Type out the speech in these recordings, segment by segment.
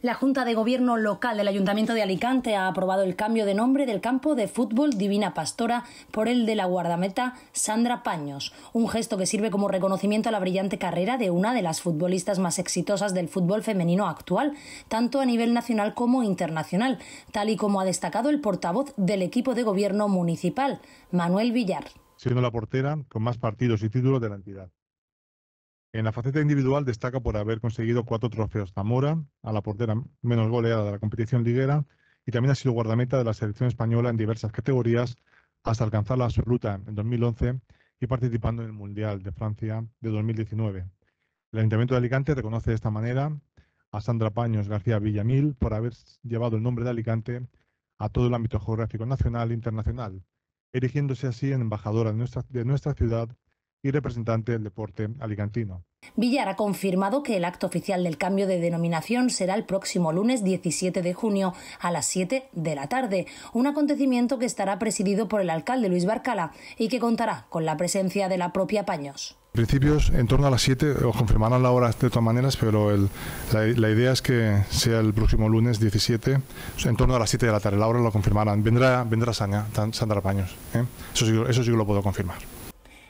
La Junta de Gobierno Local del Ayuntamiento de Alicante ha aprobado el cambio de nombre del campo de fútbol Divina Pastora por el de la guardameta Sandra Paños, un gesto que sirve como reconocimiento a la brillante carrera de una de las futbolistas más exitosas del fútbol femenino actual, tanto a nivel nacional como internacional, tal y como ha destacado el portavoz del equipo de gobierno municipal, Manuel Villar. Siendo la portera con más partidos y títulos de la entidad. En la faceta individual destaca por haber conseguido cuatro trofeos Zamora, a la portera menos goleada de la competición liguera, y también ha sido guardameta de la selección española en diversas categorías hasta alcanzar la absoluta en 2011 y participando en el Mundial de Francia de 2019. El Ayuntamiento de Alicante reconoce de esta manera a Sandra Paños García Villamil por haber llevado el nombre de Alicante a todo el ámbito geográfico nacional e internacional, erigiéndose así en embajadora de nuestra, de nuestra ciudad y representante del deporte alicantino. Villar ha confirmado que el acto oficial del cambio de denominación será el próximo lunes 17 de junio a las 7 de la tarde, un acontecimiento que estará presidido por el alcalde Luis Barcala y que contará con la presencia de la propia Paños. En principios, en torno a las 7, os confirmarán la hora de todas maneras, pero la, idea es que sea el próximo lunes 17, en torno a las 7 de la tarde. La hora lo confirmarán. Vendrá, vendrá Sandra Paños. ¿eh? Eso, sí, eso sí lo puedo confirmar.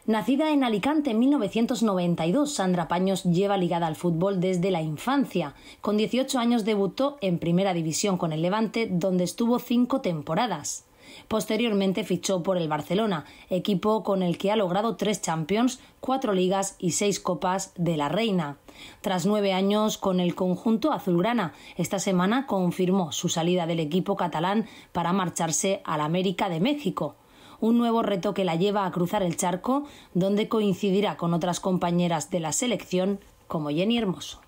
Nacida en Alicante en 1992, Sandra Paños lleva ligada al fútbol desde la infancia. Con 18 años debutó en Primera División con el Levante, donde estuvo cinco temporadas. Posteriormente fichó por el Barcelona, equipo con el que ha logrado tres Champions, cuatro Ligas y seis Copas de la Reina. Tras nueve años con el conjunto azulgrana, esta semana confirmó su salida del equipo catalán para marcharse al América de México un nuevo reto que la lleva a cruzar el charco, donde coincidirá con otras compañeras de la selección como Jenny Hermoso.